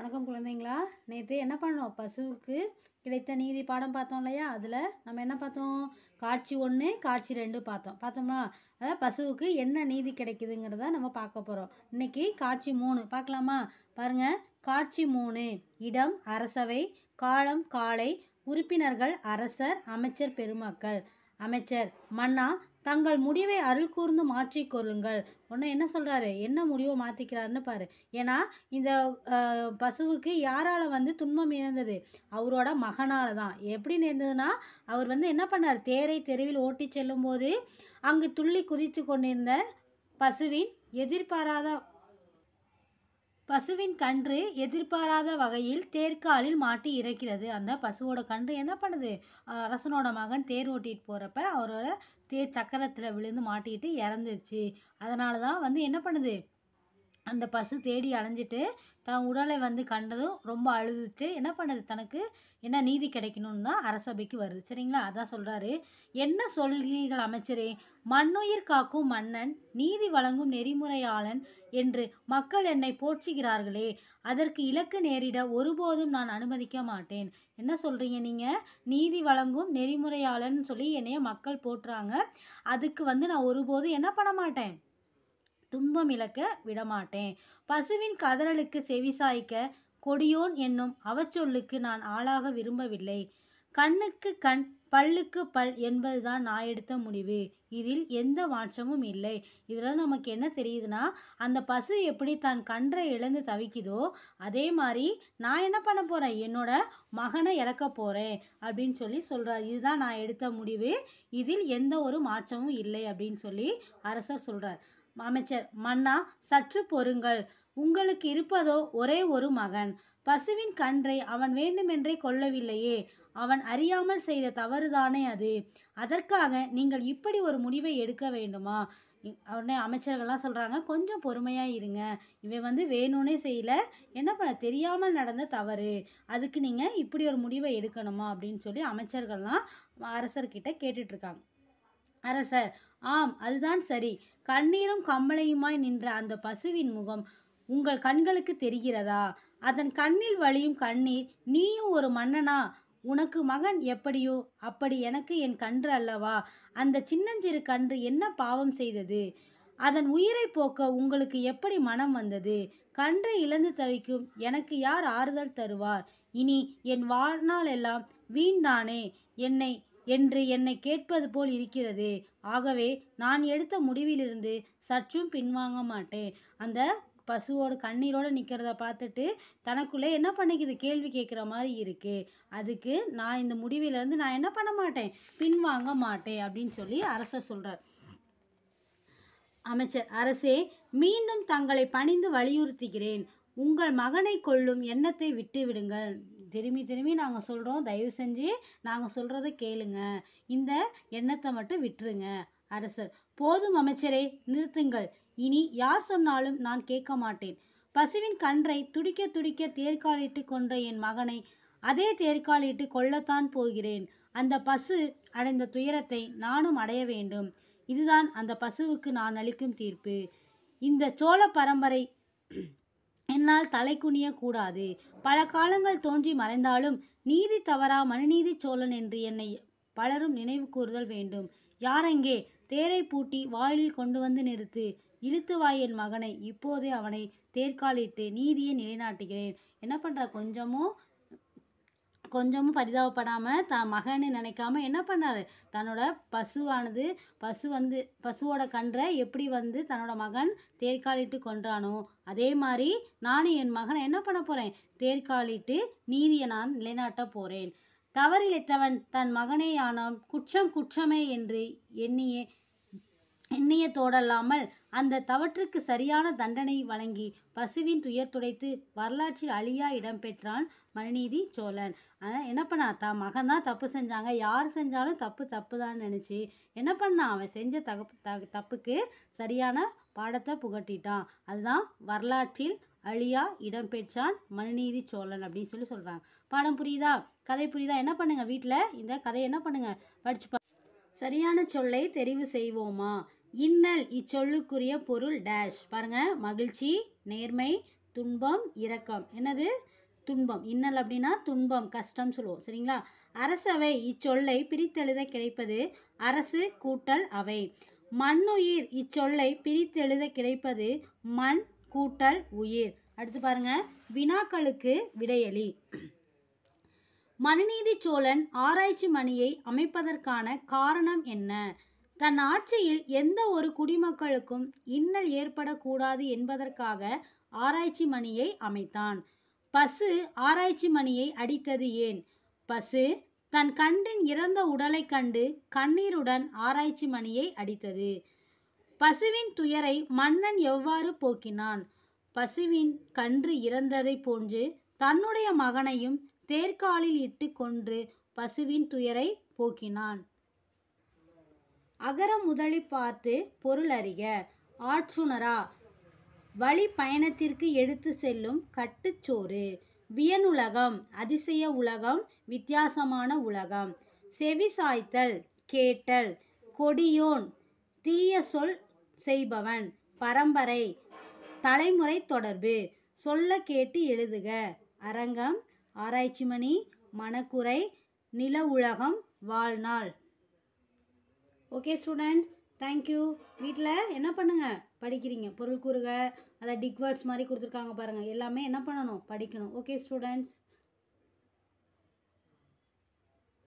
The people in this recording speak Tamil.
வணக்கம் குழந்தைங்களா நேற்று என்ன பண்ணோம் பசுவுக்கு கிடைத்த நீதி பாடம் பார்த்தோம் இல்லையா அதில் நம்ம என்ன பார்த்தோம் காட்சி ஒன்று காட்சி ரெண்டு பார்த்தோம் பார்த்தோம்னா அதாவது பசுவுக்கு என்ன நீதி கிடைக்குதுங்கிறத நம்ம பார்க்க போகிறோம் இன்றைக்கி காட்சி மூணு பார்க்கலாமா பாருங்கள் காட்சி மூணு இடம் அரசவை காலம் காலை உறுப்பினர்கள் அரசர் அமைச்சர் பெருமக்கள் அமைச்சர் மன்னா தங்கள் முடிவை அருள் கூர்ந்து மாற்றிக்கொள்ளுங்கள் உன்னை என்ன சொல்கிறாரு என்ன முடிவை மாற்றிக்கிறாருன்னு பாரு ஏன்னா இந்த பசுவுக்கு யாரால் வந்து துன்பம் இருந்தது அவரோட மகனால் தான் எப்படி நேர்ந்ததுன்னா அவர் வந்து என்ன பண்ணார் தேரை தெருவில் ஓட்டி செல்லும்போது அங்கு துள்ளி குதித்து கொண்டிருந்த பசுவின் எதிர்பாராத பசுவின் கன்று எதிர்பாராத வகையில் தேர்காலில் மாட்டி இறக்கிறது அந்த பசுவோட கன்று என்ன பண்ணுது அரசனோட மகன் தேர் ஓட்டிகிட்டு போகிறப்ப அவரோட தேர் சக்கரத்தில் விழுந்து மாட்டிக்கிட்டு இறந்துருச்சு அதனால தான் வந்து என்ன பண்ணுது அந்த பசு தேடி அலைஞ்சிட்டு தன் உடலை வந்து கண்டதும் ரொம்ப அழுதுட்டு என்ன பண்ணுது தனக்கு என்ன நீதி கிடைக்கணும்னு தான் அரசபைக்கு வருது சரிங்களா அதான் சொல்கிறாரு என்ன சொல்கிறீர்கள் அமைச்சரே மண்ணுயிர் காக்கும் மன்னன் நீதி வழங்கும் நெறிமுறையாளன் என்று மக்கள் என்னை போற்றுகிறார்களே அதற்கு இலக்கு நேரிட ஒருபோதும் நான் அனுமதிக்க மாட்டேன் என்ன சொல்கிறீங்க நீங்கள் நீதி வழங்கும் நெறிமுறையாளன் சொல்லி என்னைய மக்கள் போட்டுறாங்க அதுக்கு வந்து நான் ஒருபோதும் என்ன பண்ண மாட்டேன் துன்பம் இழக்க விடமாட்டேன் பசுவின் கதறலுக்கு செவிசாய்க்க கொடியோன் என்னும் அவச்சொல்லுக்கு நான் ஆளாக விரும்பவில்லை கண்ணுக்கு கண் பல்லுக்கு பல் என்பதுதான் நான் எடுத்த முடிவு இதில் எந்த மாற்றமும் இல்லை இதில் நமக்கு என்ன தெரியுதுன்னா அந்த பசு எப்படி தான் கன்றை இழந்து தவிக்குதோ அதே மாதிரி நான் என்ன பண்ண போகிறேன் என்னோட மகனை இழக்க போகிறேன் அப்படின்னு சொல்லி சொல்கிறார் இதுதான் நான் எடுத்த முடிவு இதில் எந்த ஒரு மாற்றமும் இல்லை அப்படின்னு சொல்லி அரசர் சொல்கிறார் அமைச்சர் மன்னா சற்று பொறுங்கள் உங்களுக்கு இருப்பதோ ஒரே ஒரு மகன் பசுவின் கன்றை அவன் வேண்டுமென்றே கொல்லவில்லையே அவன் அறியாமல் செய்த தவறுதானே அது அதற்காக நீங்கள் இப்படி ஒரு முடிவை எடுக்க வேண்டுமா உடனே அமைச்சர்கள்லாம் சொல்கிறாங்க கொஞ்சம் பொறுமையாக இருங்க இவன் வந்து வேணும்னே செய்யலை என்ன பண்ண தெரியாமல் நடந்த தவறு அதுக்கு நீங்கள் இப்படி ஒரு முடிவை எடுக்கணுமா அப்படின்னு சொல்லி அமைச்சர்கள்லாம் அரசர்கிட்ட கேட்டுட்ருக்காங்க அரசர் ஆம் அதுதான் சரி கண்ணீரும் கம்மலையுமாய் நின்ற அந்த பசுவின் முகம் உங்கள் கண்களுக்கு தெரிகிறதா அதன் கண்ணில் வழியும் கண்ணீர் நீயும் ஒரு மன்னனா உனக்கு மகன் எப்படியோ அப்படி எனக்கு என் கன்று அல்லவா அந்த சின்னஞ்சிறு கன்று என்ன பாவம் செய்தது அதன் உயிரை போக்க உங்களுக்கு எப்படி மனம் வந்தது கன்றை இழந்து தவிக்கும் எனக்கு யார் ஆறுதல் தருவார் இனி என் வாழ்நாளெல்லாம் வீண்தானே என்னை என்று என்னை கேட்பது போல் இருக்கிறது ஆகவே நான் எடுத்த முடிவிலிருந்து சற்றும் பின்வாங்க மாட்டேன் அந்த பசுவோட கண்ணீரோடு நிற்கிறத பார்த்துட்டு தனக்குள்ளே என்ன பண்ணிக்குது கேள்வி கேட்குற மாதிரி இருக்குது அதுக்கு நான் இந்த முடிவிலேருந்து நான் என்ன பண்ண மாட்டேன் பின்வாங்க மாட்டேன் அப்படின்னு சொல்லி அரசர் சொல்கிறார் அமைச்சர் அரசே மீண்டும் தங்களை பணிந்து வலியுறுத்துகிறேன் உங்கள் மகனை கொள்ளும் எண்ணத்தை விட்டு விடுங்கள் திரும்பி திரும்பி நாங்கள் சொல்கிறோம் தயவு செஞ்சு நாங்கள் சொல்கிறத கேளுங்க இந்த எண்ணத்தை மட்டும் விட்டுருங்க அரசர் போதும் அமைச்சரே நிறுத்துங்கள் இனி யார் சொன்னாலும் நான் கேட்க மாட்டேன் பசுவின் கன்றை துடிக்க துடிக்க தேர்காலிட்டு கொன்ற என் மகனை அதே தேர்காலிட்டு கொல்லத்தான் போகிறேன் அந்த பசு அடைந்த துயரத்தை நானும் அடைய வேண்டும் இதுதான் அந்த பசுவுக்கு நான் அளிக்கும் தீர்ப்பு இந்த சோழ பரம்பரை என்னால் தலை குனியக்கூடாது பல காலங்கள் தோன்றி மறைந்தாலும் நீதி தவறா மனுநீதி சோழன் என்று என்னை பலரும் நினைவு கூறுதல் வேண்டும் யாரெங்கே தேரை பூட்டி வாயிலில் கொண்டு வந்து நிறுத்து இழுத்து வாய் என் மகனை இப்போதே அவனை தேர்காலிட்டு நீதியை நிலைநாட்டுகிறேன் என்ன பண்ணுற கொஞ்சமும் கொஞ்சமும் பரிதாபப்படாமல் தான் மகன்னு நினைக்காம என்ன பண்ணார் தன்னோட பசுவானது பசு வந்து பசுவோட கன்றை எப்படி வந்து தன்னோட மகன் தேர்காலிட்டு கொன்றானோ அதே மாதிரி நானும் என் மகனை என்ன பண்ண போகிறேன் தேர்காலிட்டு நீதியை நான் நிலைநாட்ட போகிறேன் தவறிழைத்தவன் தன் மகனேயானான் குற்றம் குற்றமே என்று எண்ணியே எண்ணிய தோடல்லாமல் அந்த தவற்றுக்கு சரியான தண்டனை வழங்கி பசுவின் துயர் துடைத்து வரலாற்றில் அழியா இடம்பெற்றான் மணிநீதி சோழன் ஆனால் என்ன பண்ணா தா மகன் தான் தப்பு செஞ்சாங்க யார் செஞ்சாலும் தப்பு தப்பு தான் நினச்சி என்ன பண்ணான் அவன் செஞ்ச தகப்பு த தப்புக்கு சரியான பாடத்தை புகட்டிட்டான் அதுதான் வரலாற்றில் அழியா இடம்பெற்றான் மணிநீதி சோழன் அப்படின்னு சொல்லி சொல்கிறாங்க பாடம் புரியுதா கதை புரியுதா என்ன பண்ணுங்கள் வீட்டில் இந்த கதை என்ன பண்ணுங்கள் படிச்சு சரியான சொல்லை தெரிவு செய்வோமா இன்னல் இச்சொல்லுக்குரிய பொருள் டேஷ் பாருங்கள் மகிழ்ச்சி நேர்மை துன்பம் இரக்கம் என்னது துன்பம் இன்னல் அப்படின்னா துன்பம் கஷ்டம் சொல்லுவோம் சரிங்களா அரசவை இச்சொல்லை பிரித்தெழுத கிடைப்பது அரசு கூட்டல் அவை மண்ணுயிர் இச்சொல்லை பிரித்தெழுத கிடைப்பது மண் கூட்டல் உயிர் அடுத்து பாருங்க வினாக்களுக்கு விடையளி மனுநீதி சோழன் ஆராய்ச்சி மணியை அமைப்பதற்கான காரணம் என்ன தன் ஆட்சியில் எந்த ஒரு குடிமக்களுக்கும் இன்னல் ஏற்படக்கூடாது என்பதற்காக ஆராய்ச்சி மணியை அமைத்தான் பசு ஆராய்ச்சி மணியை அடித்தது ஏன் பசு தன் கண்டின் இறந்த உடலை கண்டு கண்ணீருடன் ஆராய்ச்சி மணியை அடித்தது பசுவின் துயரை மன்னன் எவ்வாறு போக்கினான் பசுவின் கன்று இறந்ததை போன்று தன்னுடைய மகனையும் தேர்காலில் இட்டு கொன்று பசுவின் துயரை போக்கினான் அகர முதலி பார்த்து பொருள் அறிக ஆற்றுணரா வழி பயணத்திற்கு எடுத்து செல்லும் கட்டுச்சோறு வியனுலகம் அதிசய உலகம் வித்தியாசமான உலகம் செவி சாய்த்தல் கேட்டல் கொடியோன் தீய சொல் செய்பவன் பரம்பரை தலைமுறை தொடர்பு சொல்ல கேட்டு எழுதுக அரங்கம் ஆராய்ச்சி மணி மணக்குறை நில உலகம் வாழ்நாள் ஓகே ஸ்டூடெண்ட்ஸ் தேங்க்யூ வீட்டில் என்ன பண்ணுங்கள் படிக்கிறீங்க பொருள் கூறுக அதை டிக்வேர்ட்ஸ் மாதிரி கொடுத்துருக்காங்க பாருங்கள் எல்லாமே என்ன பண்ணணும் படிக்கணும் ஓகே ஸ்டூடெண்ட்ஸ்